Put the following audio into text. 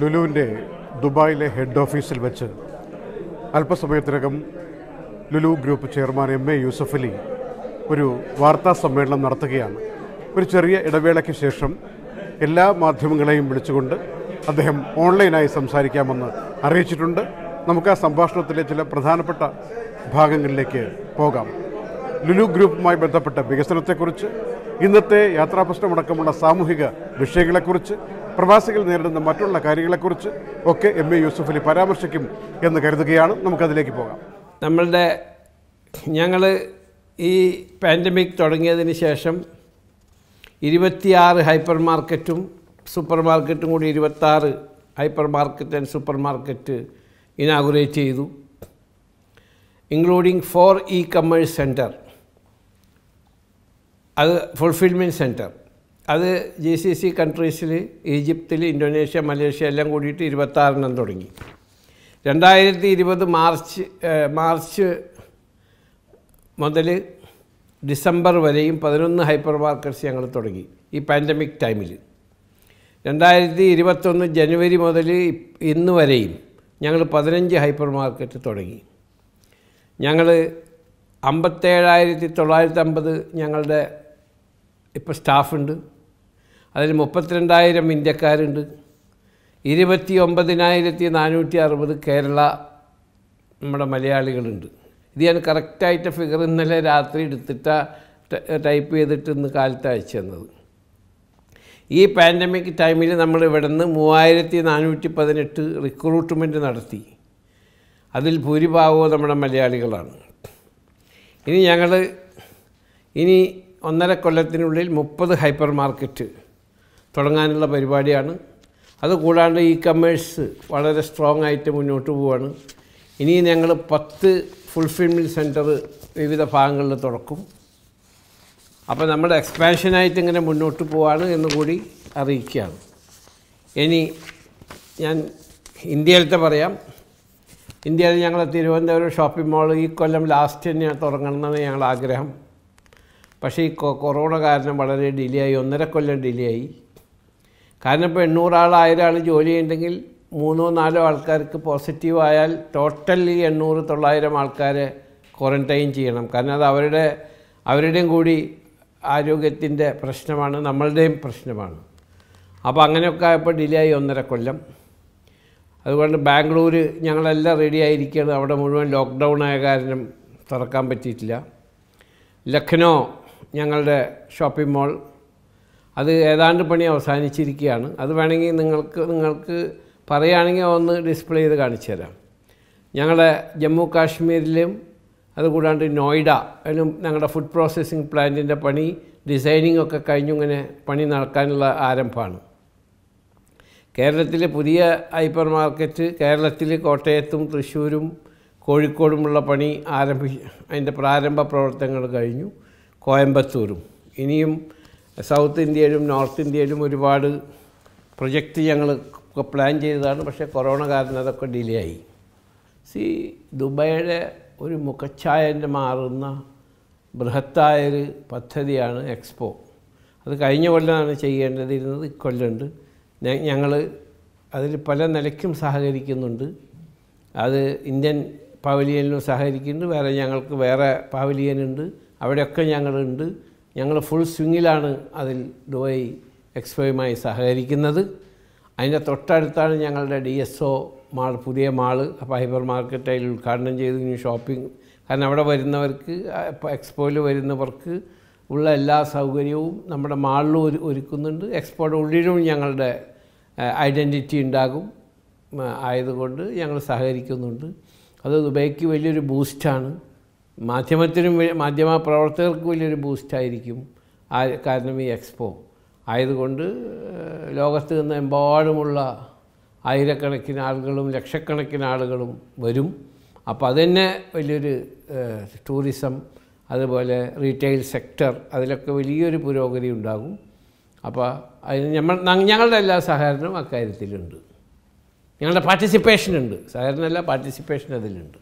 ലുലുവിൻ്റെ ദുബായിലെ ഹെഡ് ഓഫീസിൽ വെച്ച് അല്പസമയത്തിനകം Lulu group chairman M A Yusuf Ali ഒരു വാർത്താ സമ്മേളനം നടത്തുകയാണ് ഒരു ചെറിയ ഇടവേളയ്ക്ക് ശേഷം എല്ലാ മാധ്യമങ്ങളെയും വിളിച്ചുകൊണ്ട് അദ്ദേഹം ഓൺലൈനായി സംസാരിക്കാമെന്ന് അറിയിച്ചിട്ടുണ്ട് നമുക്ക് ആ സംഭാഷണത്തിലെ ചില പ്രധാനപ്പെട്ട ഭാഗങ്ങളിലേക്ക് പോകാം ലുലു ഗ്രൂപ്പുമായി ബന്ധപ്പെട്ട വികസനത്തെക്കുറിച്ച് ഇന്നത്തെ യാത്രാപ്രശ്നമടക്കമുള്ള സാമൂഹിക വിഷയങ്ങളെക്കുറിച്ച് പ്രവാസികൾ നേരിടുന്ന മറ്റുള്ള കാര്യങ്ങളെക്കുറിച്ച് ഒക്കെ എം എ യൂസഫ് അലി പരാമർശിക്കും എന്ന് കരുതുകയാണ് നമുക്കതിലേക്ക് പോകാം നമ്മളുടെ ഞങ്ങൾ ഈ പാൻഡമിക് തുടങ്ങിയതിന് ശേഷം ഇരുപത്തിയാറ് ഹൈപ്പർ മാർക്കറ്റും സൂപ്പർ മാർക്കറ്റും കൂടി ഇരുപത്താറ് hyper market and super market inaugurate ചെയ്തു including four e commerce centre അത് ഫുൾഫിൽമെൻറ്റ് സെൻറ്റർ അത് ജി സി സി കൺട്രീസിൽ ഈജിപ്തിൽ ഇന്തോനേഷ്യ മലേഷ്യ എല്ലാം കൂടിയിട്ട് ഇരുപത്താറിനും തുടങ്ങി രണ്ടായിരത്തി ഇരുപത് മാർച്ച് മാർച്ച് മുതൽ ഡിസംബർ വരെയും പതിനൊന്ന് ഹൈപ്പർ മാർക്കറ്റ്സ് ഞങ്ങൾ തുടങ്ങി ഈ പാൻഡമിക് ടൈമിൽ രണ്ടായിരത്തി ഇരുപത്തൊന്ന് ജനുവരി മുതൽ ഇന്ന് വരെയും ഞങ്ങൾ പതിനഞ്ച് ഹൈപ്പർ മാർക്കറ്റ് തുടങ്ങി ഞങ്ങൾ അമ്പത്തേഴായിരത്തി തൊള്ളായിരത്തി അമ്പത് ഞങ്ങളുടെ ഇപ്പോൾ സ്റ്റാഫുണ്ട് അതിൽ മുപ്പത്തിരണ്ടായിരം ഇന്ത്യക്കാരുണ്ട് ഇരുപത്തി ഒമ്പതിനായിരത്തി നാനൂറ്റി അറുപത് കേരള നമ്മുടെ മലയാളികളുണ്ട് ഇത് ഞാൻ കറക്റ്റായിട്ട് ഫിഗർ ഇന്നലെ രാത്രി എടുത്തിട്ട ടൈപ്പ് ചെയ്തിട്ട് ഇന്ന് കാലത്ത് അയച്ചു തന്നത് ഈ പാൻഡമിക് ടൈമിൽ നമ്മൾ ഇവിടെ നിന്ന് മൂവായിരത്തി നാനൂറ്റി പതിനെട്ട് റിക്രൂട്ട്മെൻറ്റ് നടത്തി അതിൽ ഭൂരിഭാഗവും നമ്മുടെ മലയാളികളാണ് ഇനി ഞങ്ങൾ ഇനി ഒന്നര കൊല്ലത്തിനുള്ളിൽ മുപ്പത് ഹൈപ്പർ മാർക്കറ്റ് തുടങ്ങാനുള്ള പരിപാടിയാണ് അതുകൂടാണ്ട് ഇ കമേഴ്സ് വളരെ സ്ട്രോങ് ആയിട്ട് മുന്നോട്ട് പോവാണ് ഇനി ഞങ്ങൾ പത്ത് ഫുൾഫിൽമെൻറ്റ് സെൻറ്റർ വിവിധ ഭാഗങ്ങളിൽ തുറക്കും അപ്പോൾ നമ്മുടെ എക്സ്പാൻഷനായിട്ട് ഇങ്ങനെ മുന്നോട്ട് പോവാണ് എന്ന് കൂടി അറിയിക്കുകയാണ് ഇനി ഞാൻ ഇന്ത്യയിലത്തെ പറയാം ഇന്ത്യയിൽ ഞങ്ങൾ തിരുവനന്തപുരം ഷോപ്പിംഗ് മോൾ ഈ കൊല്ലം ലാസ്റ്റ് തന്നെ തുടങ്ങണമെന്നാണ് ഞങ്ങളുടെ ആഗ്രഹം പക്ഷേ ഈ കൊറോണ കാരണം വളരെ ഡിലേ ആയി ഒന്നര കൊല്ലം ഡിലേ ആയി കാരണം ഇപ്പോൾ എണ്ണൂറാൾ ആയിരം ആൾ ജോലി ചെയ്യുന്നുണ്ടെങ്കിൽ മൂന്നോ നാലോ ആൾക്കാർക്ക് പോസിറ്റീവ് ആയാൽ ടോട്ടലി എണ്ണൂറ് തൊള്ളായിരം ആൾക്കാരെ ക്വാറൻറ്റൈൻ ചെയ്യണം കാരണം അത് അവരുടെ അവരുടെയും കൂടി ആരോഗ്യത്തിൻ്റെ പ്രശ്നമാണ് നമ്മളുടെയും പ്രശ്നമാണ് അപ്പോൾ അങ്ങനെയൊക്കെ ആയപ്പോൾ ഡിലേ ആയി ഒന്നര കൊല്ലം അതുകൊണ്ട് ബാംഗ്ലൂർ ഞങ്ങളെല്ലാം റെഡി ആയിരിക്കുകയാണ് അവിടെ മുഴുവൻ ലോക്ക്ഡൗൺ ആയ കാരണം തുറക്കാൻ പറ്റിയിട്ടില്ല ലക്നൗ ഞങ്ങളുടെ ഷോപ്പിംഗ് മാൾ അത് ഏതാണ്ട് പണി അവസാനിച്ചിരിക്കുകയാണ് അത് വേണമെങ്കിൽ നിങ്ങൾക്ക് നിങ്ങൾക്ക് പറയുകയാണെങ്കിൽ ഒന്ന് ഡിസ്പ്ലേ ചെയ്ത് കാണിച്ചു തരാം ഞങ്ങളുടെ ജമ്മു കാശ്മീരിലും അതുകൂടാണ്ട് നോയിഡ അതിലും ഞങ്ങളുടെ ഫുഡ് പ്രോസസ്സിംഗ് പ്ലാന്റിൻ്റെ പണി ഡിസൈനിങ് ഒക്കെ കഴിഞ്ഞു ഇങ്ങനെ പണി നടക്കാനുള്ള ആരംഭമാണ് കേരളത്തിലെ പുതിയ ഹൈപ്പർ മാർക്കറ്റ് കേരളത്തിൽ കോട്ടയത്തും തൃശ്ശൂരും കോഴിക്കോടുമുള്ള പണി ആരംഭി അതിൻ്റെ പ്രാരംഭ പ്രവർത്തനങ്ങൾ കഴിഞ്ഞു കോയമ്പത്തൂരും ഇനിയും സൗത്ത് ഇന്ത്യയിലും നോർത്ത് ഇന്ത്യയിലും ഒരുപാട് പ്രൊജക്റ്റ് ഞങ്ങൾ പ്ലാൻ ചെയ്തതാണ് പക്ഷേ കൊറോണ കാരണം അതൊക്കെ ഡിലേ ആയി സി ദുബൈയുടെ ഒരു മുഖച്ഛായൻ്റെ മാറുന്ന ബൃഹത്തായൊരു പദ്ധതിയാണ് എക്സ്പോ അത് കഴിഞ്ഞ കൊല്ലമാണ് ചെയ്യേണ്ടതിരുന്നത് ഇക്കൊല്ലുണ്ട് ഞങ്ങൾ അതിൽ പല നിലയ്ക്കും സഹകരിക്കുന്നുണ്ട് അത് ഇന്ത്യൻ പവലിയനിലും സഹകരിക്കുന്നുണ്ട് വേറെ ഞങ്ങൾക്ക് വേറെ പവലിയനുണ്ട് അവിടെയൊക്കെ ഞങ്ങളുണ്ട് ഞങ്ങൾ ഫുൾ സ്വിങ്ങിലാണ് അതിൽ ദുബായ് എക്സ്പോയുമായി സഹകരിക്കുന്നത് അതിൻ്റെ തൊട്ടടുത്താണ് ഞങ്ങളുടെ ഡി എസ് ഒ മാൾ പുതിയ മാള് അപ്പോൾ ഹൈബർ മാർക്കറ്റ് അതിൽ ഉദ്ഘാടനം ചെയ്തു ഇനി ഷോപ്പിംഗ് കാരണം അവിടെ വരുന്നവർക്ക് എക്സ്പോയിൽ വരുന്നവർക്ക് ഉള്ള എല്ലാ സൗകര്യവും നമ്മുടെ മാളിലും ഒരു ഒരുക്കുന്നുണ്ട് എക്സ്പോയുടെ ഉള്ളിലും ഞങ്ങളുടെ ഐഡൻറ്റിറ്റി ഉണ്ടാകും ആയതുകൊണ്ട് ഞങ്ങൾ സഹകരിക്കുന്നുണ്ട് അത് ദുബൈക്ക് വലിയൊരു ബൂസ്റ്റാണ് മാധ്യമത്തിനും മാധ്യമ പ്രവർത്തകർക്ക് വലിയൊരു ബൂസ്റ്റായിരിക്കും ആ കാരണം ഈ എക്സ്പോ ആയതുകൊണ്ട് ലോകത്ത് നിന്ന് എമ്പാടുമുള്ള ആയിരക്കണക്കിന് ആളുകളും ലക്ഷക്കണക്കിന് ആളുകളും വരും അപ്പോൾ അതുതന്നെ വലിയൊരു ടൂറിസം അതുപോലെ റീറ്റെയിൽ സെക്ടർ അതിലൊക്കെ വലിയൊരു പുരോഗതി ഉണ്ടാകും അപ്പോൾ അതിന് ഞമ്മൾ ഞങ്ങളുടെ എല്ലാ സഹകരണവും അക്കാര്യത്തിലുണ്ട് ഞങ്ങളുടെ പാർട്ടിസിപ്പേഷൻ ഉണ്ട് സഹകരണമല്ല പാർട്ടിസിപ്പേഷൻ അതിലുണ്ട്